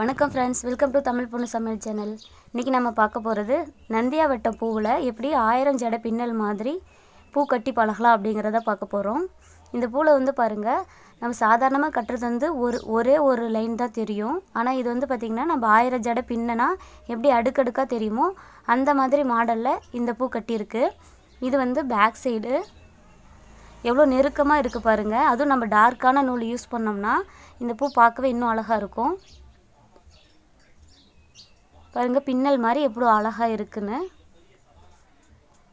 வணக்கம் friends welcome to Tamil பொண்ணு சமையல் சேனல் இன்றைக்கி நம்ம பார்க்க போகிறது நந்தியா வட்ட பூவில் எப்படி ஆயிரம் ஜட பின்னல் மாதிரி பூ கட்டி பழகலாம் அப்படிங்கிறத பார்க்க போகிறோம் இந்த பூவில் வந்து பாருங்கள் நம்ம சாதாரணமாக கட்டுறது வந்து ஒரு ஒரே ஒரு லைன் தான் தெரியும் ஆனால் இது வந்து பார்த்திங்கன்னா நம்ம ஆயிரம் ஜட பின்னனா எப்படி அடுக்கடுக்காக தெரியுமோ அந்த மாதிரி மாடலில் இந்த பூ கட்டியிருக்கு இது வந்து பேக் சைடு எவ்வளோ நெருக்கமாக இருக்குது பாருங்கள் அதுவும் நம்ம டார்க்கான நூல் யூஸ் பண்ணோம்னா இந்த பூ பார்க்கவே இன்னும் அழகாக இருக்கும் பாருங்கள் பின்னல் மாதிரி எவ்வளோ அழகாக இருக்குன்னு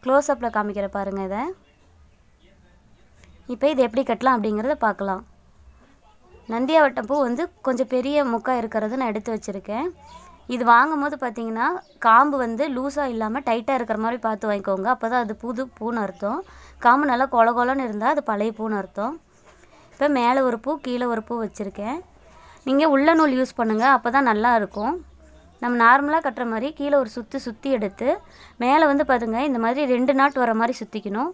க்ளோஸ்அப்பில் காமிக்கிற பாருங்கள் இதை இப்போ இது எப்படி கட்டலாம் அப்படிங்கிறத பார்க்கலாம் நந்தியாவட்டம் பூ வந்து கொஞ்சம் பெரிய முக்காக இருக்கிறத நான் எடுத்து வச்சுருக்கேன் இது வாங்கும் போது பார்த்தீங்கன்னா காம்பு வந்து லூஸாக இல்லாமல் டைட்டாக இருக்கிற மாதிரி பார்த்து வாங்கிக்கோங்க அப்போ தான் அது புது பூன்னு அர்த்தம் காம்பு நல்லா கொல கொலன்னு இருந்தால் அது பழைய பூன்னு அர்த்தம் இப்போ மேலே ஒரு பூ கீழே ஒரு பூ வச்சுருக்கேன் நீங்கள் உள்ள நூல் யூஸ் பண்ணுங்கள் அப்போ தான் நல்லாயிருக்கும் நம்ம நார்மலாக கட்டுற மாதிரி கீழே ஒரு சுற்றி சுற்றி எடுத்து மேலே வந்து பார்த்துங்க இந்த மாதிரி ரெண்டு நாட் வர மாதிரி சுற்றிக்கணும்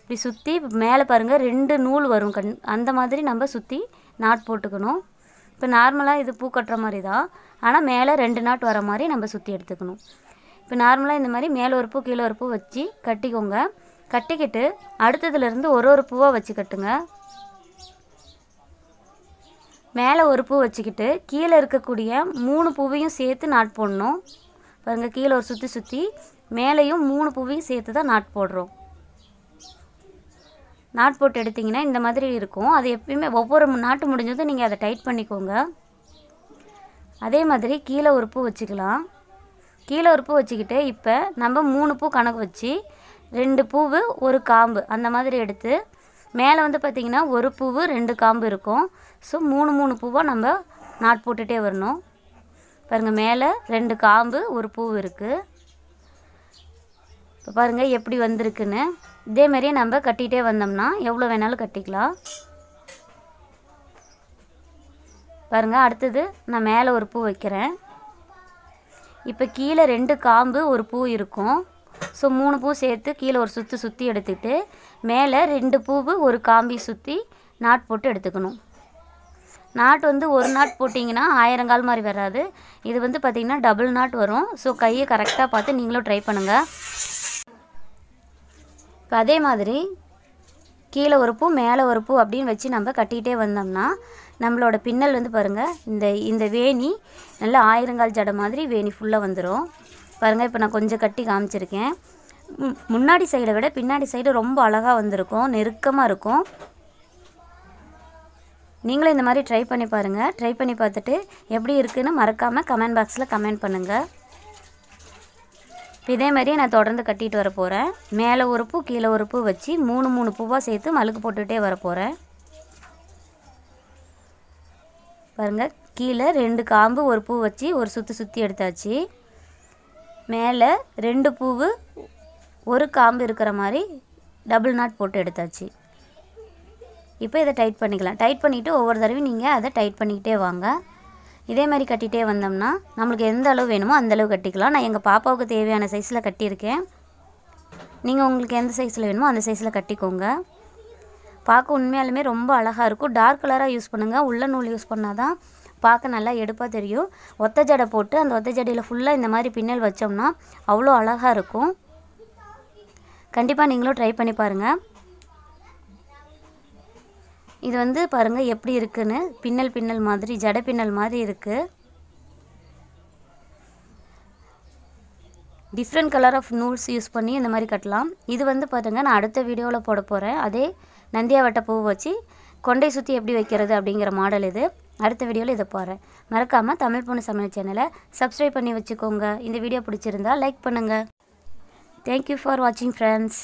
இப்படி சுற்றி மேலே பாருங்கள் ரெண்டு நூல் வரும் கண் அந்த மாதிரி நம்ம சுற்றி நாட் போட்டுக்கணும் இப்போ நார்மலாக இது பூ கட்டுற மாதிரி தான் ஆனால் மேலே ரெண்டு நாட் வர மாதிரி நம்ம சுற்றி எடுத்துக்கணும் இப்போ நார்மலாக இந்த மாதிரி மேலே ஒரு பூ கீழே ஒரு பூ வச்சு கட்டிக்கோங்க கட்டிக்கிட்டு அடுத்ததுலேருந்து ஒரு ஒரு பூவாக வச்சு கட்டுங்க மேலே ஒரு பூ வச்சுக்கிட்டு கீழே இருக்கக்கூடிய மூணு பூவையும் சேர்த்து நாட் போடணும் பாருங்கள் கீழே ஒரு சுற்றி சுற்றி மேலேயும் மூணு பூவையும் சேர்த்து தான் நாட் போடுறோம் நாட் போட்டு எடுத்திங்கன்னா இந்த மாதிரி இருக்கும் அது எப்பயுமே ஒவ்வொரு நாட்டு முடிஞ்சதும் நீங்கள் அதை டைட் பண்ணிக்கோங்க அதே மாதிரி கீழே ஒரு பூ வச்சுக்கலாம் கீழே ஒரு பூ வச்சுக்கிட்டு இப்போ நம்ம மூணு பூ கணக்கு வச்சு ரெண்டு பூவு ஒரு காம்பு அந்த மாதிரி எடுத்து மேலே வந்து பார்த்திங்கன்னா ஒரு பூவு ரெண்டு காம்பு இருக்கும் ஸோ மூணு மூணு பூவாக நம்ம நாட் போட்டுகிட்டே வரணும் பாருங்கள் மேலே ரெண்டு காம்பு ஒரு பூ இருக்குது இப்போ பாருங்கள் எப்படி வந்திருக்குன்னு இதேமாரியே நம்ம கட்டிகிட்டே வந்தோம்னா எவ்வளோ வேணாலும் கட்டிக்கலாம் பாருங்கள் அடுத்தது நான் மேலே ஒரு பூ வைக்கிறேன் இப்போ கீழே ரெண்டு காம்பு ஒரு பூ இருக்கும் ஸோ மூணு பூ சேர்த்து கீழே ஒரு சுற்றி சுற்றி எடுத்துக்கிட்டு மேலே ரெண்டு பூவு ஒரு காம்பி சுற்றி நாட் போட்டு எடுத்துக்கணும் நாட் வந்து ஒரு நாட் போட்டிங்கன்னா ஆயிரங்கால் மாதிரி வராது இது வந்து பார்த்திங்கன்னா டபுள் நாட் வரும் ஸோ கையை கரெக்டாக பார்த்து நீங்களும் ட்ரை பண்ணுங்கள் இப்போ அதே மாதிரி கீழே ஒரு பூ மேலே ஒரு பூ அப்படின்னு வச்சு நம்ம கட்டிக்கிட்டே வந்தோம்னா நம்மளோட பின்னல் வந்து பாருங்கள் இந்த இந்த வேணி நல்லா ஆயிரங்கால் ஜடை மாதிரி வேணி ஃபுல்லாக வந்துடும் பாருங்கள் இப்போ நான் கொஞ்சம் கட்டி காமிச்சிருக்கேன் முன்னாடி சைடை விட பின்னாடி சைடு ரொம்ப அழகாக வந்திருக்கும் நெருக்கமாக இருக்கும் நீங்களும் இந்த மாதிரி ட்ரை பண்ணி பாருங்கள் ட்ரை பண்ணி பார்த்துட்டு எப்படி இருக்குதுன்னு மறக்காமல் கமெண்ட் பாக்ஸில் கமெண்ட் பண்ணுங்கள் இப்போ இதே மாதிரியே நான் தொடர்ந்து கட்டிட்டு வர போகிறேன் மேலே ஒரு பூ கீழே ஒரு பூ வச்சு மூணு மூணு பூவாக சேர்த்து மழுக்கு போட்டுகிட்டே வர போகிறேன் பாருங்கள் கீழே ரெண்டு காம்பு ஒரு பூ வச்சு ஒரு சுற்றி சுற்றி எடுத்தாச்சு மேலே ரெண்டு பூவு ஒரு காம்பு இருக்கிற மாதிரி டபுள் நாட் போட்டு எடுத்தாச்சு இப்போ இதை டைட் பண்ணிக்கலாம் டைட் பண்ணிவிட்டு ஒவ்வொரு தடவையும் நீங்கள் அதை டைட் பண்ணிக்கிட்டே வாங்க இதே மாதிரி கட்டிகிட்டே வந்தோம்னா நம்மளுக்கு எந்த அளவு வேணுமோ அந்தளவு கட்டிக்கலாம் நான் எங்கள் பாப்பாவுக்கு தேவையான சைஸில் கட்டியிருக்கேன் நீங்கள் உங்களுக்கு எந்த சைஸில் வேணுமோ அந்த சைஸில் கட்டிக்கோங்க பார்க்க உண்மையாலுமே ரொம்ப அழகாக இருக்கும் டார்க் கலராக யூஸ் பண்ணுங்கள் உள்ள நூல் யூஸ் பண்ணால் தான் பார்க்க நல்லா எடுப்பாக தெரியும் ஒத்த ஜடை போட்டு அந்த ஒத்த ஜடையில் ஃபுல்லாக இந்த மாதிரி பின்னல் வச்சோம்னா அவ்வளோ அழகாக இருக்கும் கண்டிப்பாக நீங்களும் ட்ரை பண்ணி பாருங்கள் இது வந்து பாருங்கள் எப்படி இருக்குன்னு பின்னல் பின்னல் மாதிரி ஜடை பின்னல் மாதிரி இருக்குது டிஃப்ரெண்ட் கலர் ஆஃப் நூல்ஸ் யூஸ் பண்ணி இந்த மாதிரி கட்டலாம் இது வந்து பாருங்கள் நான் அடுத்த வீடியோவில் போட போகிறேன் அதே நந்தியாவட்ட பூ வச்சு கொண்டை சுற்றி எப்படி வைக்கிறது அப்படிங்கிற மாடல் இது அடுத்த வீடியோவில் இதை போகிறேன் மறக்காமல் தமிழ் பொண்ணு சமையல் சேனலை சப்ஸ்கிரைப் பண்ணி வச்சுக்கோங்க இந்த வீடியோ பிடிச்சிருந்தா லைக் பண்ணுங்கள் தேங்க்யூ ஃபார் வாட்சிங் ஃப்ரெண்ட்ஸ்